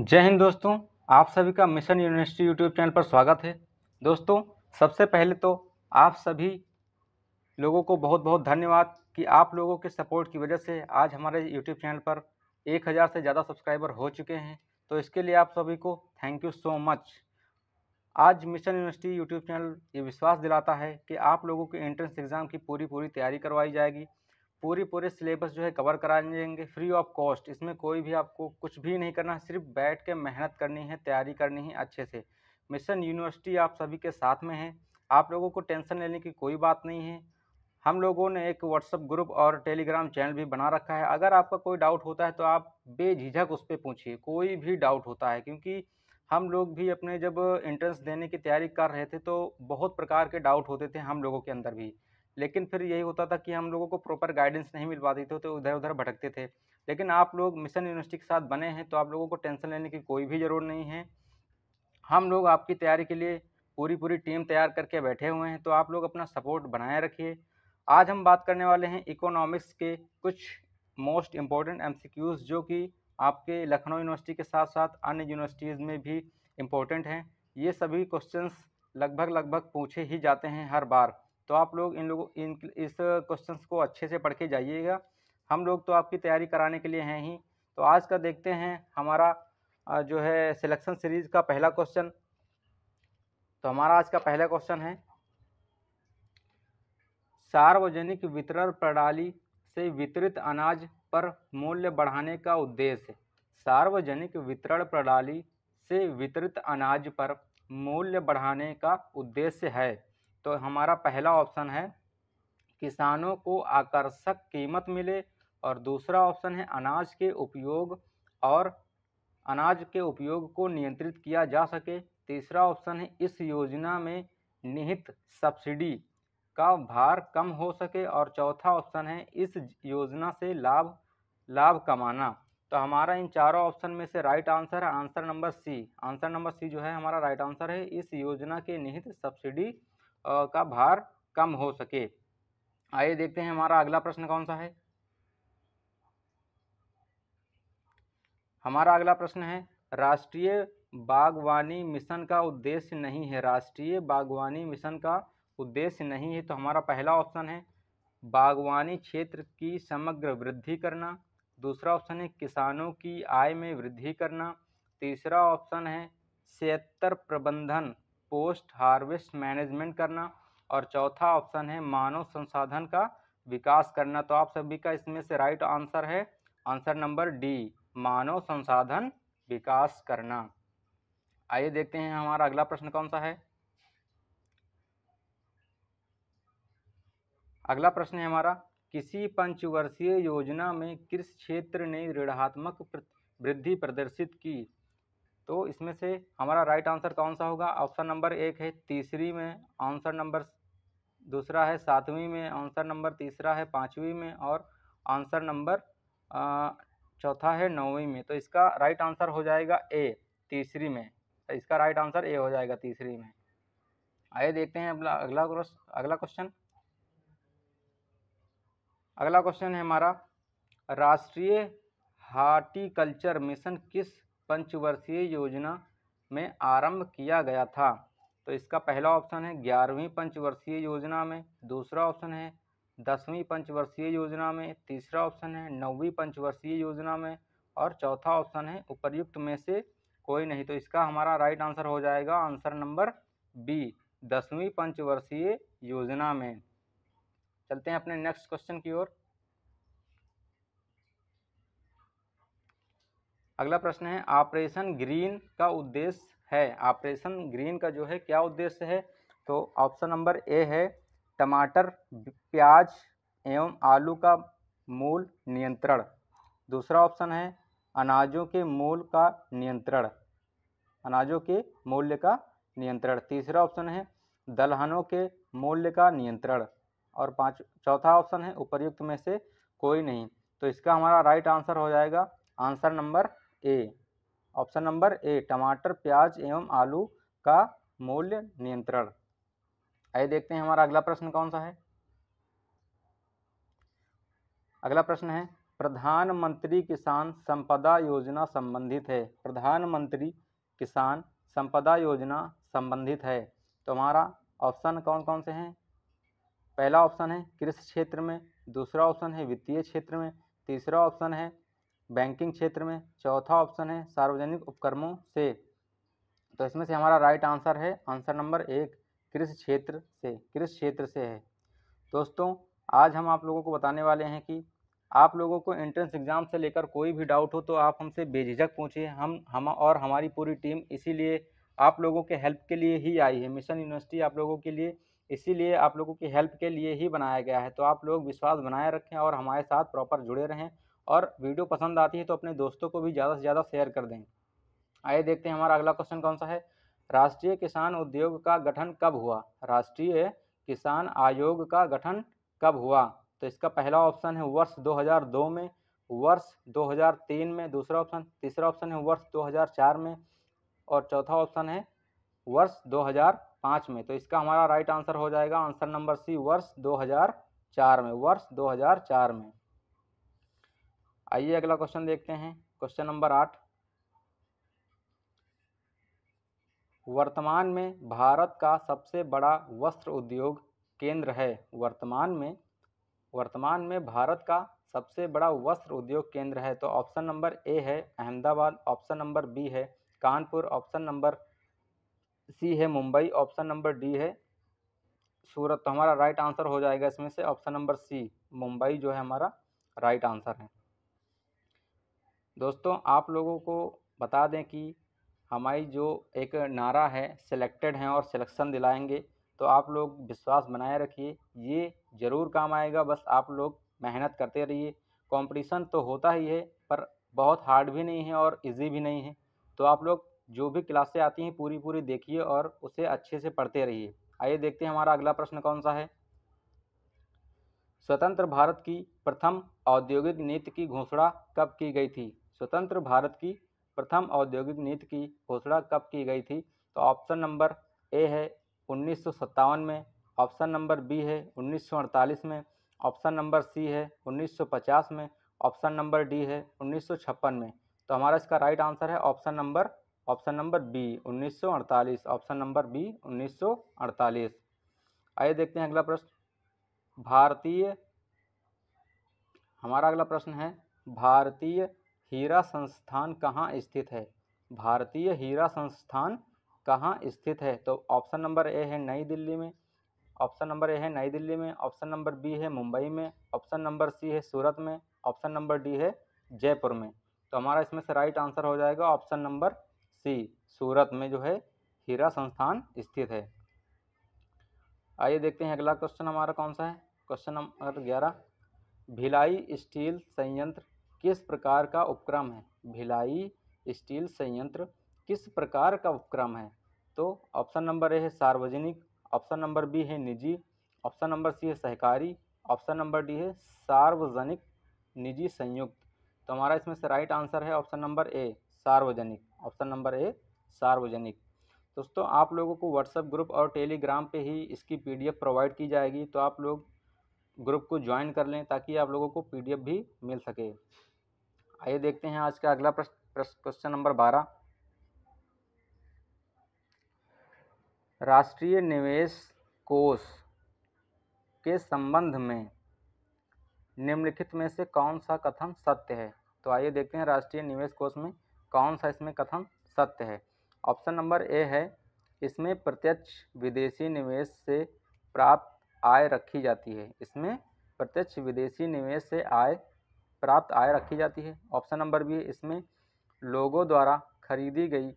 जय हिंद दोस्तों आप सभी का मिशन यूनिवर्सिटी यूट्यूब चैनल पर स्वागत है दोस्तों सबसे पहले तो आप सभी लोगों को बहुत बहुत धन्यवाद कि आप लोगों के सपोर्ट की वजह से आज हमारे यूट्यूब चैनल पर एक हज़ार से ज़्यादा सब्सक्राइबर हो चुके हैं तो इसके लिए आप सभी को थैंक यू सो मच आज मिशन यूनिवर्सिटी यूट्यूब चैनल ये विश्वास दिलाता है कि आप लोगों के एंट्रेंस एग्ज़ाम की पूरी पूरी तैयारी करवाई जाएगी पूरी पूरे सिलेबस जो है कवर करा देंगे फ्री ऑफ कॉस्ट इसमें कोई भी आपको कुछ भी नहीं करना सिर्फ बैठ के मेहनत करनी है तैयारी करनी है अच्छे से मिशन यूनिवर्सिटी आप सभी के साथ में है आप लोगों को टेंशन लेने की कोई बात नहीं है हम लोगों ने एक व्हाट्सअप ग्रुप और टेलीग्राम चैनल भी बना रखा है अगर आपका कोई डाउट होता है तो आप बेझिझक उस पर पूछिए कोई भी डाउट होता है क्योंकि हम लोग भी अपने जब एंट्रेंस देने की तैयारी कर रहे थे तो बहुत प्रकार के डाउट होते थे हम लोगों के अंदर भी लेकिन फिर यही होता था कि हम लोगों को प्रॉपर गाइडेंस नहीं मिल पाती थी तो इधर उधर भटकते थे लेकिन आप लोग मिशन यूनिवर्सिटी के साथ बने हैं तो आप लोगों को टेंशन लेने की कोई भी ज़रूरत नहीं है हम लोग आपकी तैयारी के लिए पूरी पूरी टीम तैयार करके बैठे हुए हैं तो आप लोग अपना सपोर्ट बनाए रखिए आज हम बात करने वाले हैं इकोनॉमिक्स के कुछ मोस्ट इम्पॉर्टेंट एम जो कि आपके लखनऊ यूनिवर्सिटी के साथ साथ अन्य यूनिवर्सिटीज़ में भी इम्पोर्टेंट हैं ये सभी क्वेश्चंस लगभग लगभग पूछे ही जाते हैं हर बार तो आप लोग इन लोगों इन इस क्वेश्चन को अच्छे से पढ़ के जाइएगा हम लोग तो आपकी तैयारी कराने के लिए हैं ही तो आज का देखते हैं हमारा जो है सिलेक्शन सीरीज़ का पहला क्वेश्चन तो हमारा आज का पहला क्वेश्चन है सार्वजनिक वितरण प्रणाली से वितरित अनाज पर मूल्य बढ़ाने का उद्देश्य सार्वजनिक वितरण प्रणाली से वितरित अनाज पर मूल्य बढ़ाने का उद्देश्य है तो हमारा पहला ऑप्शन है किसानों को आकर्षक कीमत मिले और दूसरा ऑप्शन है अनाज के उपयोग और अनाज के उपयोग को नियंत्रित किया जा सके तीसरा ऑप्शन है इस योजना में निहित सब्सिडी का भार कम हो सके और चौथा ऑप्शन है इस योजना से लाभ लाभ कमाना तो हमारा इन चारों ऑप्शन में से राइट आंसर है answer number C answer number C जो है हमारा राइट आंसर है इस योजना के निहित सब्सिडी का भार कम हो सके आइए देखते हैं हमारा अगला प्रश्न कौन सा है हमारा अगला प्रश्न है राष्ट्रीय बागवानी मिशन का उद्देश्य नहीं है राष्ट्रीय बागवानी मिशन का उद्देश्य नहीं है तो हमारा पहला ऑप्शन है बागवानी क्षेत्र की समग्र वृद्धि करना दूसरा ऑप्शन है किसानों की आय में वृद्धि करना तीसरा ऑप्शन है सेहत्तर प्रबंधन पोस्ट हार्वेस्ट मैनेजमेंट करना और चौथा ऑप्शन है मानव संसाधन का विकास करना तो आप सभी का इसमें से राइट आंसर है आंसर नंबर डी मानव संसाधन विकास करना आइए देखते हैं हमारा अगला प्रश्न कौन सा है अगला प्रश्न है हमारा किसी पंचवर्षीय योजना में किस क्षेत्र ने ऋणात्मक वृद्धि प्रदर्शित की तो इसमें से हमारा राइट आंसर कौन सा होगा ऑप्शन नंबर एक है तीसरी में आंसर नंबर दूसरा है सातवीं में आंसर नंबर तीसरा है पाँचवीं में और आंसर नंबर चौथा है नौवीं में तो इसका राइट आंसर हो जाएगा ए तीसरी में तो इसका राइट आंसर ए हो जाएगा तीसरी में आइए देखते हैं अगला अगला अगला क्वेश्चन अगला क्वेश्चन है हमारा राष्ट्रीय हार्टिकल्चर मिशन किस पंचवर्षीय योजना में आरंभ किया गया था तो इसका पहला ऑप्शन है ग्यारहवीं पंचवर्षीय योजना में दूसरा ऑप्शन है दसवीं पंचवर्षीय योजना में तीसरा ऑप्शन है नौवीं पंचवर्षीय योजना में और चौथा ऑप्शन है उपर्युक्त में से कोई नहीं तो इसका हमारा राइट आंसर हो जाएगा आंसर नंबर बी दसवीं पंचवर्षीय योजना में चलते हैं अपने नेक्स्ट क्वेश्चन की ओर अगला प्रश्न है ऑपरेशन ग्रीन का उद्देश्य है ऑपरेशन ग्रीन का जो है क्या उद्देश्य है तो ऑप्शन नंबर ए है टमाटर प्याज एवं आलू का मूल नियंत्रण दूसरा ऑप्शन है अनाजों के मूल का नियंत्रण अनाजों के मूल्य का नियंत्रण तीसरा ऑप्शन है दलहनों के मूल्य का नियंत्रण और पाँच चौथा ऑप्शन है उपर्युक्त में से कोई नहीं तो इसका हमारा राइट आंसर हो जाएगा answer number A option number A टमाटर प्याज एवं आलू का मूल्य नियंत्रण आइए देखते हैं हमारा अगला प्रश्न कौन सा है अगला प्रश्न है प्रधानमंत्री किसान संपदा योजना संबंधित है प्रधानमंत्री किसान संपदा योजना संबंधित है तो हमारा ऑप्शन कौन कौन से हैं पहला ऑप्शन है कृषि क्षेत्र में दूसरा ऑप्शन है वित्तीय क्षेत्र में तीसरा ऑप्शन है बैंकिंग क्षेत्र में चौथा ऑप्शन है सार्वजनिक उपक्रमों से तो इसमें से हमारा राइट आंसर है आंसर नंबर एक कृषि क्षेत्र से कृषि क्षेत्र से है दोस्तों आज हम आप लोगों को बताने वाले हैं कि आप लोगों को एंट्रेंस एग्ज़ाम से लेकर कोई भी डाउट हो तो आप हमसे बेझिझक पूछिए हम हम और हमारी पूरी टीम इसीलिए आप लोगों के हेल्प के लिए ही आई है मिशन यूनिवर्सिटी आप लोगों के लिए इसीलिए आप लोगों की हेल्प के लिए ही बनाया गया है तो आप लोग विश्वास बनाए रखें और हमारे साथ प्रॉपर जुड़े रहें और वीडियो पसंद आती है तो अपने दोस्तों को भी ज़्यादा से ज़्यादा शेयर कर दें आइए देखते हैं हमारा अगला क्वेश्चन कौन सा है राष्ट्रीय किसान उद्योग का गठन कब हुआ राष्ट्रीय किसान आयोग का गठन कब हुआ तो इसका पहला ऑप्शन है वर्ष 2002 में वर्ष 2003 में दूसरा ऑप्शन तीसरा ऑप्शन है वर्ष 2004 में और चौथा ऑप्शन है वर्ष 2005 में तो इसका हमारा राइट आंसर हो जाएगा आंसर नंबर सी वर्ष 2004 में वर्ष 2004 में आइए अगला क्वेश्चन देखते हैं क्वेश्चन नंबर आठ वर्तमान में भारत का सबसे बड़ा वस्त्र उद्योग केंद्र है वर्तमान में वर्तमान में भारत का सबसे बड़ा वस्त्र उद्योग केंद्र है तो ऑप्शन नंबर ए है अहमदाबाद ऑप्शन नंबर बी है कानपुर ऑप्शन नंबर सी है मुंबई ऑप्शन नंबर डी है सूरत तो हमारा राइट आंसर हो जाएगा इसमें से ऑप्शन नंबर सी मुंबई जो है हमारा राइट आंसर है दोस्तों आप लोगों को बता दें कि हमारी जो एक नारा है सिलेक्टेड हैं और सिलेक्शन दिलाएंगे तो आप लोग विश्वास बनाए रखिए ये ज़रूर काम आएगा बस आप लोग मेहनत करते रहिए कंपटीशन तो होता ही है पर बहुत हार्ड भी नहीं है और इजी भी नहीं है तो आप लोग जो भी क्लासें आती हैं पूरी पूरी देखिए और उसे अच्छे से पढ़ते रहिए आइए देखते हैं हमारा अगला प्रश्न कौन सा है स्वतंत्र भारत की प्रथम औद्योगिक नीति की घोषणा कब की गई थी स्वतंत्र भारत की प्रथम औद्योगिक नीति की घोषणा कब की गई थी तो ऑप्शन नंबर ए है उन्नीस में ऑप्शन नंबर बी है उन्नीस में ऑप्शन नंबर सी है 1950 में ऑप्शन नंबर डी है उन्नीस में तो हमारा इसका राइट आंसर है option number option number B 1948 option number B 1948 आइए देखते हैं अगला प्रश्न भारतीय हमारा अगला प्रश्न है भारतीय हीरा संस्थान कहाँ स्थित है भारतीय हीरा संस्थान कहाँ स्थित है तो ऑप्शन नंबर ए है नई दिल्ली में ऑप्शन नंबर ए है नई दिल्ली में ऑप्शन नंबर बी है मुंबई में ऑप्शन नंबर सी है सूरत में ऑप्शन नंबर डी है जयपुर में तो हमारा इसमें से राइट आंसर हो जाएगा ऑप्शन नंबर सी सूरत में जो है हीरा संस्थान स्थित है आइए देखते हैं अगला क्वेश्चन हमारा कौन सा है क्वेश्चन नंबर ग्यारह भिलाई स्टील संयंत्र किस प्रकार का उपक्रम है भिलाई स्टील संयंत्र किस प्रकार का उपक्रम है तो ऑप्शन नंबर ए है सार्वजनिक ऑप्शन नंबर बी है निजी ऑप्शन नंबर सी है सहकारी ऑप्शन नंबर डी है सार्वजनिक निजी संयुक्त तो हमारा इसमें से राइट आंसर है ऑप्शन नंबर ए सार्वजनिक ऑप्शन नंबर ए सार्वजनिक दोस्तों आप लोगों को व्हाट्सएप ग्रुप और टेलीग्राम पे ही इसकी पीडीएफ प्रोवाइड की जाएगी तो आप लोग ग्रुप को ज्वाइन कर लें ताकि आप लोगों को पीडीएफ भी मिल सके आइए देखते हैं आज का अगला प्रश्न क्वेश्चन नंबर बारह राष्ट्रीय निवेश कोष के संबंध में निम्नलिखित में से कौन सा कथन सत्य है तो आइए देखते हैं राष्ट्रीय निवेश कोष में कौन सा इसमें कथन सत्य है ऑप्शन नंबर ए है इसमें प्रत्यक्ष विदेशी निवेश से प्राप्त आय रखी जाती है इसमें प्रत्यक्ष विदेशी निवेश से आय प्राप्त आय रखी जाती है ऑप्शन नंबर बी इसमें लोगों द्वारा खरीदी गई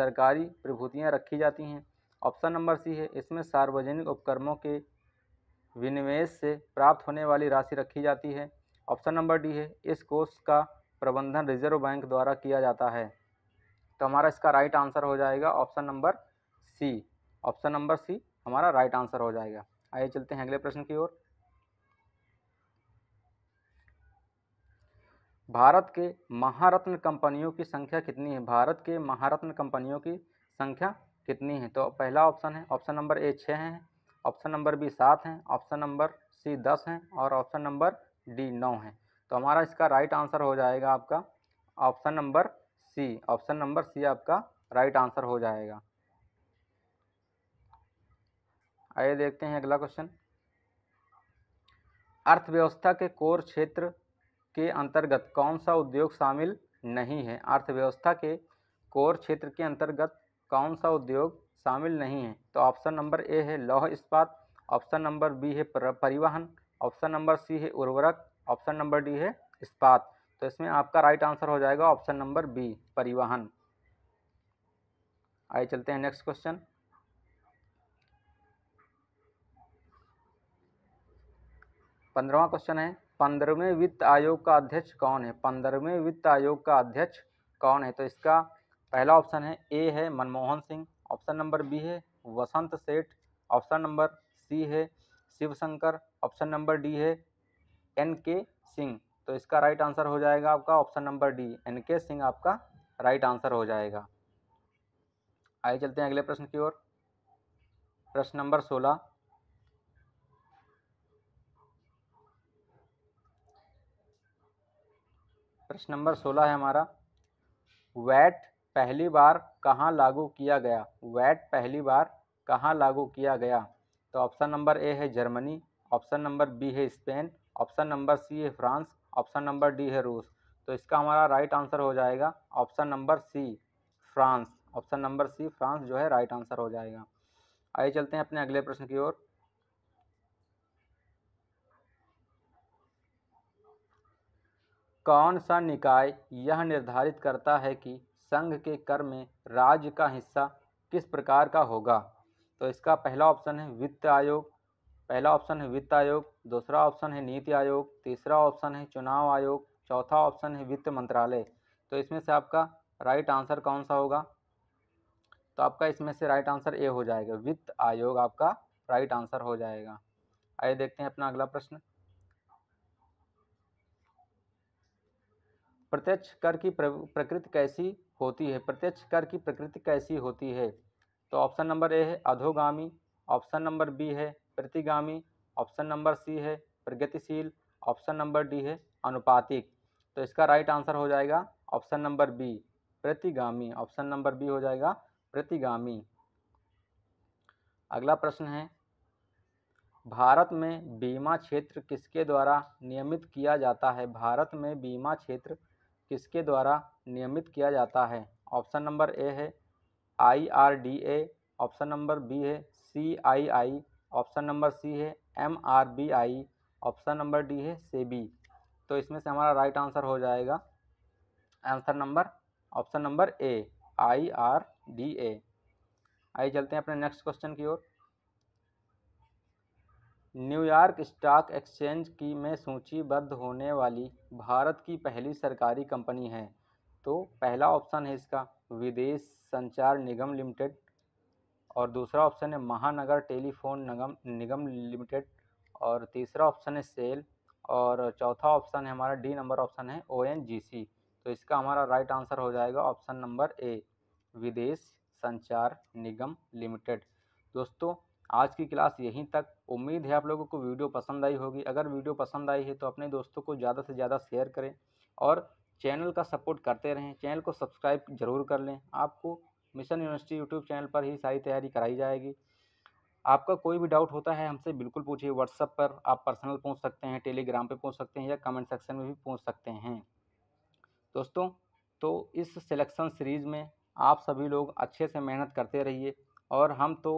सरकारी प्रभूतियाँ रखी जाती हैं ऑप्शन नंबर सी है इसमें सार्वजनिक उपक्रमों के विनिवेश से प्राप्त होने वाली राशि रखी जाती है ऑप्शन नंबर डी है इस कोष का प्रबंधन रिजर्व बैंक द्वारा किया जाता है तो हमारा इसका राइट आंसर हो जाएगा option number C option number C हमारा राइट आंसर हो जाएगा आइए चलते हैं अगले प्रश्न की ओर भारत के महारत्न कंपनियों की संख्या कितनी है भारत के महारत्न कंपनियों की संख्या कितनी है तो पहला ऑप्शन है ऑप्शन नंबर ए छः है ऑप्शन नंबर बी सात है ऑप्शन नंबर सी दस है और ऑप्शन नंबर डी नौ है तो हमारा इसका राइट आंसर हो जाएगा आपका option number C option number C आपका राइट आंसर हो जाएगा आइए देखते हैं अगला क्वेश्चन अर्थव्यवस्था के कोर क्षेत्र के अंतर्गत कौन सा उद्योग शामिल नहीं है अर्थव्यवस्था के कोर क्षेत्र के अंतर्गत कौन सा उद्योग शामिल नहीं है तो ऑप्शन नंबर ए है लौह इस्पात ऑप्शन नंबर बी है परिवहन ऑप्शन नंबर सी है उर्वरक ऑप्शन नंबर डी है इस्पात तो इसमें आपका राइट आंसर हो जाएगा ऑप्शन नंबर बी परिवहन आइए चलते हैं नेक्स्ट क्वेश्चन पंद्रवा क्वेश्चन है पंद्रहवें वित्त आयोग का अध्यक्ष कौन है पंद्रहवें वित्त आयोग का अध्यक्ष कौन है तो इसका पहला ऑप्शन है ए है Manmohan Singh option number B है Vasant Seth option number C है शिवशंकर ऑप्शन नंबर डी है एन के सिंह तो इसका राइट आंसर हो जाएगा आपका option number D N K Singh आपका राइट आंसर हो जाएगा आइए चलते हैं अगले प्रश्न की ओर प्रश्न नंबर सोलह प्रश्न नंबर सोलह है हमारा वैट पहली बार कहाँ लागू किया गया वैट पहली बार कहाँ लागू किया गया तो ऑप्शन नंबर ए है जर्मनी ऑप्शन नंबर बी है स्पेन ऑप्शन नंबर सी है फ्रांस ऑप्शन नंबर डी है रूस तो इसका हमारा राइट आंसर हो जाएगा option number C France option number C France जो है राइट आंसर हो जाएगा आइए चलते हैं अपने अगले प्रश्न की ओर कौन सा निकाय यह निर्धारित करता है कि संघ के कर में राज्य का हिस्सा किस प्रकार का होगा तो इसका पहला ऑप्शन है वित्त आयोग पहला ऑप्शन है वित्त आयोग दूसरा ऑप्शन है नीति आयोग तीसरा ऑप्शन है चुनाव आयोग चौथा ऑप्शन है वित्त मंत्रालय तो इसमें से आपका राइट आंसर कौन सा होगा तो आपका इसमें से राइट आंसर ए हो जाएगा वित्त आयोग आपका राइट आंसर हो जाएगा आइए देखते हैं अपना अगला प्रश्न प्रत्यक्ष कर की प्रकृति कैसी होती है प्रत्यक्ष कर की प्रकृति कैसी होती है तो ऑप्शन नंबर ए है अधोगामी ऑप्शन नंबर बी है प्रतिगामी ऑप्शन नंबर सी है प्रगतिशील ऑप्शन नंबर डी है अनुपातिक तो इसका राइट आंसर हो जाएगा ऑप्शन नंबर बी प्रतिगामी ऑप्शन नंबर बी हो जाएगा प्रतिगामी अगला प्रश्न है भारत में बीमा क्षेत्र किसके द्वारा नियमित किया जाता है भारत में बीमा क्षेत्र किसके द्वारा नियमित किया जाता है ऑप्शन नंबर ए है I R D A option number B है C I I option number C है M R B I option number D है सेबी तो इसमें से हमारा राइट आंसर हो जाएगा answer number option number A I R D A आइए चलते हैं अपने नेक्स्ट क्वेश्चन की ओर न्यूयॉर्क स्टॉक एक्सचेंज की में सूचीबद्ध होने वाली भारत की पहली सरकारी कंपनी है तो पहला ऑप्शन है इसका विदेश संचार निगम लिमिटेड और दूसरा ऑप्शन है महानगर टेलीफोन निगम निगम लिमिटेड और तीसरा ऑप्शन है सेल और चौथा ऑप्शन है हमारा डी नंबर ऑप्शन है ओ एन जी सी तो इसका हमारा राइट आंसर हो जाएगा ऑप्शन नंबर ए विदेश संचार निगम लिमिटेड दोस्तों आज की क्लास यहीं तक उम्मीद है आप लोगों को वीडियो पसंद आई होगी अगर वीडियो पसंद आई है तो अपने दोस्तों को ज़्यादा से ज़्यादा शेयर करें और चैनल का सपोर्ट करते रहें चैनल को सब्सक्राइब जरूर कर लें आपको मिशन यूनिवर्सिटी यूट्यूब चैनल पर ही सारी तैयारी कराई जाएगी आपका कोई भी डाउट होता है हमसे बिल्कुल पूछिए व्हाट्सअप पर आप पर्सनल पूछ सकते हैं टेलीग्राम पर पूछ सकते हैं या कमेंट सेक्शन में भी पूछ सकते हैं दोस्तों तो इस सिलेक्शन सीरीज़ में आप सभी लोग अच्छे से मेहनत करते रहिए और हम तो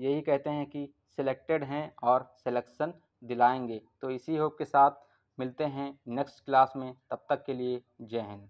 यही कहते हैं कि सिलेक्टेड हैं और सिलेक्शन दिलाएंगे तो इसी होप के साथ मिलते हैं नेक्स्ट क्लास में तब तक के लिए जय हिंद